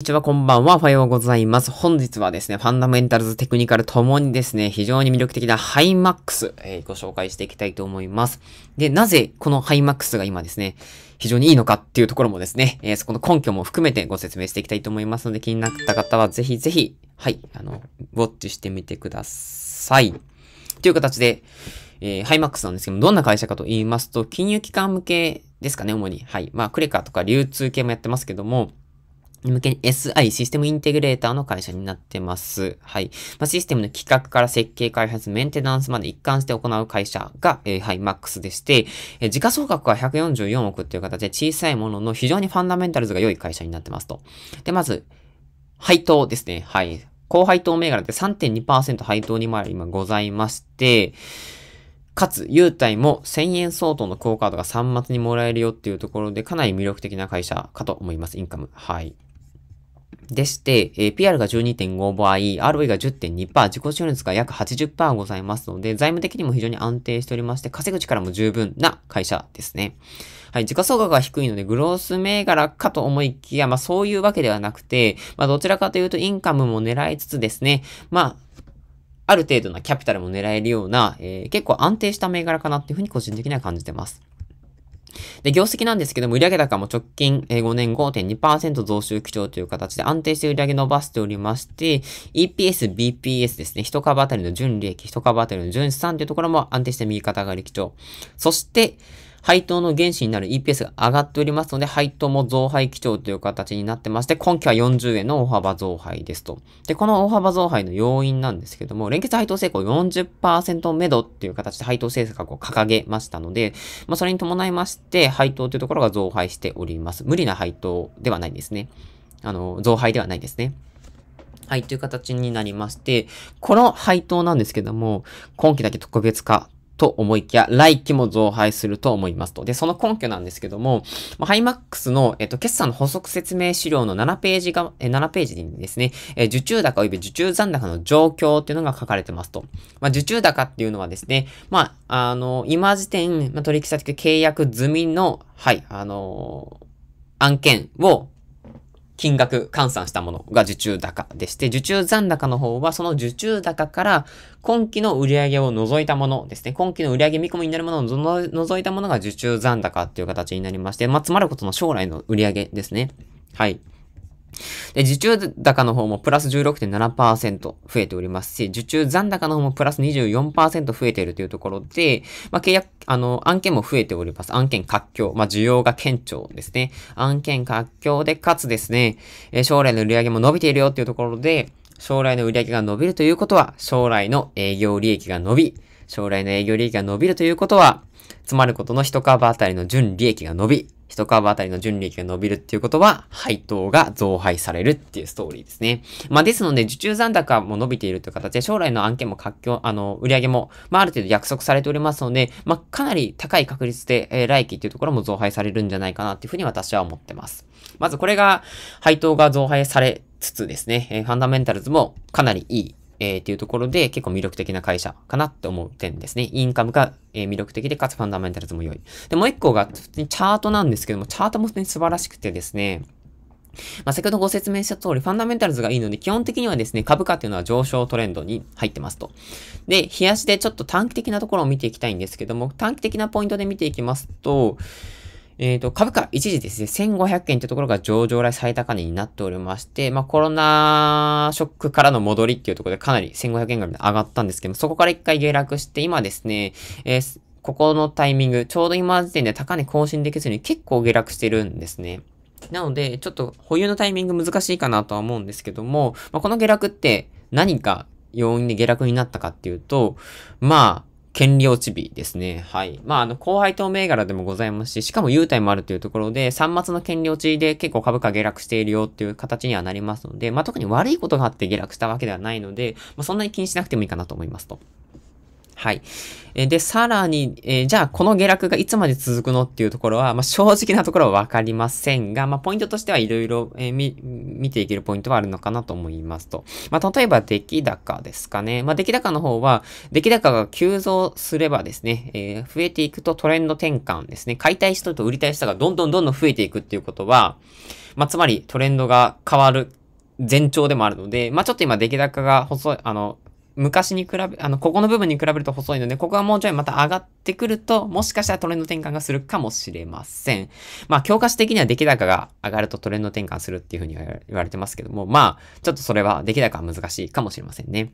こんにちは、こんばんは、おはようございます。本日はですね、ファンダメンタルズ、テクニカルともにですね、非常に魅力的なハイマックス、えー、ご紹介していきたいと思います。で、なぜこのハイマックスが今ですね、非常にいいのかっていうところもですね、えー、そこの根拠も含めてご説明していきたいと思いますので、気になった方はぜひぜひ、はい、あの、ウォッチしてみてください。という形で、えー、ハイマックスなんですけども、どんな会社かと言いますと、金融機関向けですかね、主に。はい。まあ、クレカとか流通系もやってますけども、に向けに SI、システムインテグレーターの会社になってます。はい。まあ、システムの企画から設計、開発、メンテナンスまで一貫して行う会社が、えー、はい、MAX でして、えー、時価総額は144億っていう形で小さいものの非常にファンダメンタルズが良い会社になってますと。で、まず、配当ですね。はい。高配当銘柄で3.2%配当2枚今ございまして、かつ、優待も1000円相当の quo カードが3末にもらえるよっていうところで、かなり魅力的な会社かと思います、インカム。はい。でして、えー、PR が12.5倍、ROE が10.2%、自己収入率が約80%ございますので、財務的にも非常に安定しておりまして、稼ぐ力も十分な会社ですね。はい、時価総額が低いので、グロース銘柄かと思いきや、まあそういうわけではなくて、まあどちらかというとインカムも狙いつつですね、まあ、ある程度のキャピタルも狙えるような、えー、結構安定した銘柄かなっていうふうに個人的には感じてます。で、業績なんですけども、売上高も直近5年5.2%増収基調という形で安定して売上伸ばしておりまして、EPS、BPS ですね、一株当たりの純利益、一株当たりの純資産というところも安定して右肩上がり基調。そして、配当の原資になる EPS が上がっておりますので、配当も増配基調という形になってまして、今期は40円の大幅増配ですと。で、この大幅増配の要因なんですけども、連結配当成功40%めどっていう形で配当政策を掲げましたので、まあ、それに伴いまして、配当というところが増配しております。無理な配当ではないですね。あの、増配ではないですね。はい、という形になりまして、この配当なんですけども、今期だけ特別化と思いきや、来期も増配すると思いますと。で、その根拠なんですけども、まハイマックスの、えっと、決算の補足説明資料の7ページが、え7ページにですね、え受注高及び受注残高の状況っていうのが書かれてますと。まあ、受注高っていうのはですね、まあ、あの、今時点、ま取引先契約済みの、はい、あの案件を金額換算したものが受注高でして、受注残高の方はその受注高から今期の売上を除いたものですね。今期の売上見込みになるものを除いたものが受注残高っていう形になりまして、まあ、詰まることの将来の売上ですね。はい。で、受注高の方もプラス16.7%増えておりますし、受注残高の方もプラス24%増えているというところで、まあ、契約、あの、案件も増えております。案件活況、まあ、需要が顕著ですね。案件活況で、かつですね、え将来の売り上げも伸びているよっていうところで、将来の売り上げが伸びるということは、将来の営業利益が伸び、将来の営業利益が伸びるということは、つまることの1株あたりの純利益が伸び、一株あたりの純利益が伸びるっていうことは、配当が増配されるっていうストーリーですね。まあ、ですので、受注残高も伸びているという形で、将来の案件も活況、あの、売上も、まあ、ある程度約束されておりますので、まあ、かなり高い確率で、えー、来期っていうところも増配されるんじゃないかなっていうふうに私は思ってます。まずこれが、配当が増配されつつですね、えー、ファンダメンタルズもかなりいいえー、っていうところで結構魅力的な会社かなって思う点ですね。インカムが、えー、魅力的で、かつファンダメンタルズも良い。で、もう一個が普通にチャートなんですけども、チャートも、に素晴らしくてですね、まあ、先ほどご説明した通り、ファンダメンタルズがいいので、基本的にはですね、株価っていうのは上昇トレンドに入ってますと。で、冷やしでちょっと短期的なところを見ていきたいんですけども、短期的なポイントで見ていきますと、えっ、ー、と、株価一時ですね、1500円というところが上場来最高値になっておりまして、まあコロナショックからの戻りっていうところでかなり1500円ぐらい上がったんですけど、そこから一回下落して、今ですね、えー、ここのタイミング、ちょうど今時点で高値更新できずに結構下落してるんですね。なので、ちょっと保有のタイミング難しいかなとは思うんですけども、まあ、この下落って何か要因で下落になったかっていうと、まあ、権利落ち日ですね。はい。まあ、あの、後配当銘柄でもございますし、しかも優待もあるというところで、3末の権利落ちで結構株価下落しているよっていう形にはなりますので、まあ、特に悪いことがあって下落したわけではないので、まあ、そんなに気にしなくてもいいかなと思いますと。はい。えで、さらに、えー、じゃあこの下落がいつまで続くのっていうところは、まあ、正直なところはわかりませんが、まあ、ポイントとしてはいろいろ見ていけるポイントはあるのかなと思いますと。まあ、例えば出来高ですかね。まあ、出来高の方は、出来高が急増すればですね、えー、増えていくとトレンド転換ですね。買いたい人と売りたい人がどんどんどんどん増えていくっていうことは、まあ、つまりトレンドが変わる前兆でもあるので、まあ、ちょっと今出来高が細い、あの、昔に比べ、あの、ここの部分に比べると細いので、ここがもうちょいまた上がってくると、もしかしたらトレンド転換がするかもしれません。まあ、教科書的には出来高が上がるとトレンド転換するっていうふうに言われてますけども、まあ、ちょっとそれは出来高は難しいかもしれませんね。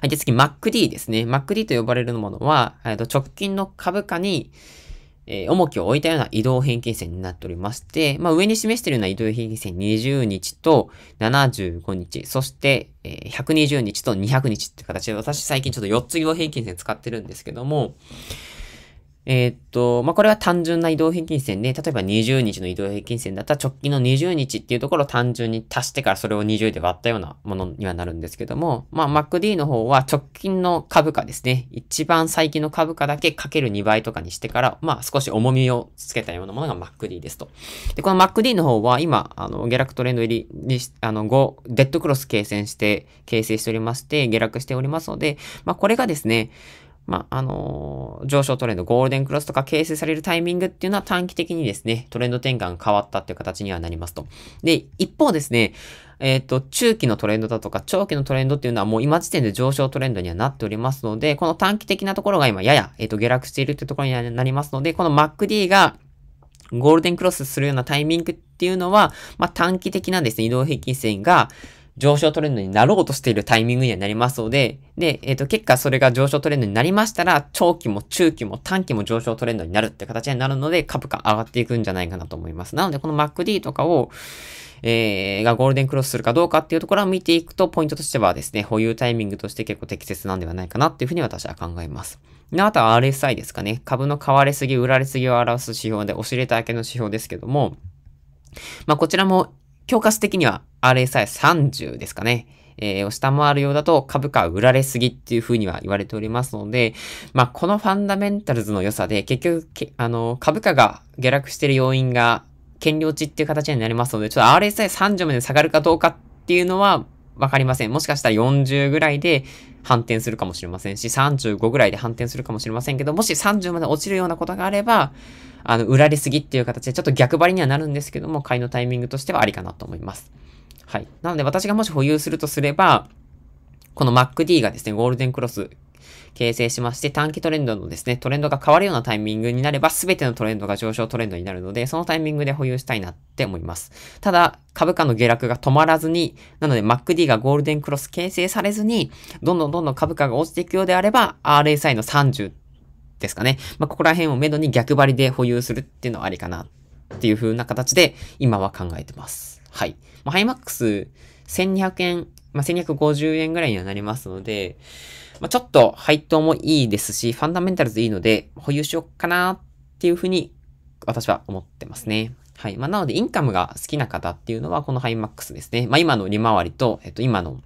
はい、で次、MacD ですね。MacD と呼ばれるものは、えっと、直近の株価に、えー、重きを置いたような移動平均線になっておりまして、まあ、上に示しているような移動平均線20日と75日、そして、えー、120日と200日って形で、私最近ちょっと4つ移動平均線使ってるんですけども、えー、っと、まあ、これは単純な移動平均線で、例えば20日の移動平均線だったら直近の20日っていうところを単純に足してからそれを20で割ったようなものにはなるんですけども、まあ、MacD の方は直近の株価ですね。一番最近の株価だけかける2倍とかにしてから、まあ、少し重みをつけたようなものが MacD ですと。で、この MacD の方は今、あの、下落トレンド入りに、あの、5、デッドクロス形成して、形成しておりまして、下落しておりますので、まあ、これがですね、まあ、あのー、上昇トレンド、ゴールデンクロスとか形成されるタイミングっていうのは短期的にですね、トレンド転換変わったっていう形にはなりますと。で、一方ですね、えっ、ー、と、中期のトレンドだとか、長期のトレンドっていうのはもう今時点で上昇トレンドにはなっておりますので、この短期的なところが今やや、えっ、ー、と、下落しているってところになりますので、この MacD が、ゴールデンクロスするようなタイミングっていうのは、まあ、短期的なですね、移動平均線が、上昇トレンドになろうとしているタイミングにはなりますので、で、えっ、ー、と、結果それが上昇トレンドになりましたら、長期も中期も短期も上昇トレンドになるって形になるので、株価上がっていくんじゃないかなと思います。なので、この MacD とかを、えー、がゴールデンクロスするかどうかっていうところを見ていくと、ポイントとしてはですね、保有タイミングとして結構適切なんではないかなっていうふうに私は考えます。あとは RSI ですかね。株の買われすぎ、売られすぎを表す指標で、オシレタ明けの指標ですけども、まあ、こちらも教科書的には RSI30 ですかね。えー、を下回るようだと株価は売られすぎっていうふうには言われておりますので、まあ、このファンダメンタルズの良さで、結局、あの、株価が下落してる要因が、権利落ちっていう形になりますので、ちょっと RSI30 まで下がるかどうかっていうのは、わかりません。もしかしたら40ぐらいで反転するかもしれませんし、35ぐらいで反転するかもしれませんけど、もし30まで落ちるようなことがあれば、あの、売られすぎっていう形でちょっと逆張りにはなるんですけども、買いのタイミングとしてはありかなと思います。はい。なので私がもし保有するとすれば、この MacD がですね、ゴールデンクロス形成しまして、短期トレンドのですね、トレンドが変わるようなタイミングになれば、すべてのトレンドが上昇トレンドになるので、そのタイミングで保有したいなって思います。ただ、株価の下落が止まらずに、なので MacD がゴールデンクロス形成されずに、どんどんどんどん株価が落ちていくようであれば、RSI の30ですかね。まあ、ここら辺をめどに逆張りで保有するっていうのはありかなっていう風な形で、今は考えてます。はい。まあ、ハイマックス1200円、まあ、1250円ぐらいにはなりますので、まあ、ちょっと配当もいいですし、ファンダメンタルズいいので、保有しよっかなっていうふうに、私は思ってますね。はい。まあ、なので、インカムが好きな方っていうのは、このハイマックスですね。まあ、今の利回りと、えっと、今の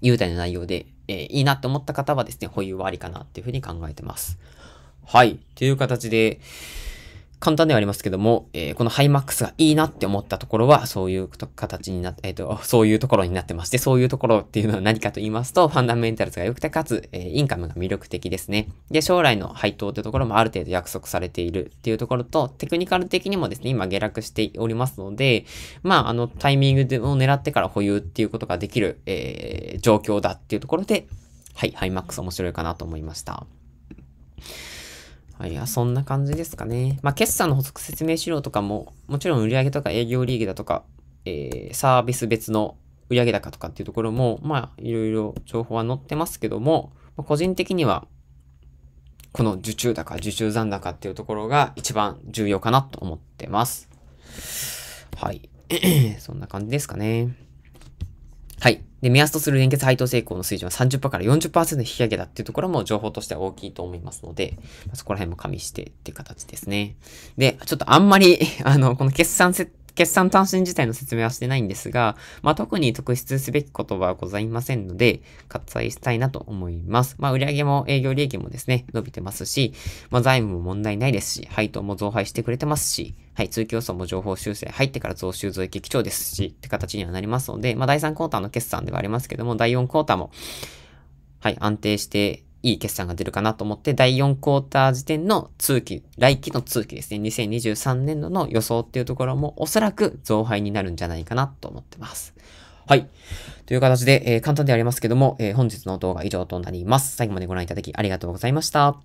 優待の内容で、えー、いいなって思った方はですね、保有はありかなっていうふうに考えてます。はい。という形で、簡単ではありますけども、えー、このハイマックスがいいなって思ったところは、そういう形になっえっ、ー、と、そういうところになってまして、そういうところっていうのは何かと言いますと、ファンダメンタルズが良くて、かつ、えー、インカムが魅力的ですね。で、将来の配当ってところもある程度約束されているっていうところと、テクニカル的にもですね、今下落しておりますので、まあ、あの、タイミングを狙ってから保有っていうことができる、えー、状況だっていうところで、はい、ハイマックス面白いかなと思いました。はい、そんな感じですかね。まあ、決算の補足説明資料とかも、もちろん売上とか営業利益だとか、えー、サービス別の売上高とかっていうところも、まあ、いろいろ情報は載ってますけども、まあ、個人的には、この受注高、受注残高っていうところが一番重要かなと思ってます。はい。そんな感じですかね。はい。で、目安とする連結配当成功の水準は30%から40%引き上げだっていうところも情報としては大きいと思いますので、まそこら辺も加味してっていう形ですね。で、ちょっとあんまり あの、この決算設定決算単身自体の説明はしてないんですが、まあ、特に特筆すべきことはございませんので、割愛したいなと思います。まあ、売上も営業利益もですね、伸びてますし、まあ、財務も問題ないですし、配当も増配してくれてますし、はい、通期予想も情報修正入ってから増収増益基調ですし、って形にはなりますので、まあ、第3クォーターの決算ではありますけども、第4クォーターも、はい、安定していい決算が出るかなと思って、第4クォーター時点の通期、来期の通期ですね、2023年度の予想っていうところもおそらく増配になるんじゃないかなと思ってます。はい。という形で、えー、簡単でありますけども、えー、本日の動画は以上となります。最後までご覧いただきありがとうございました。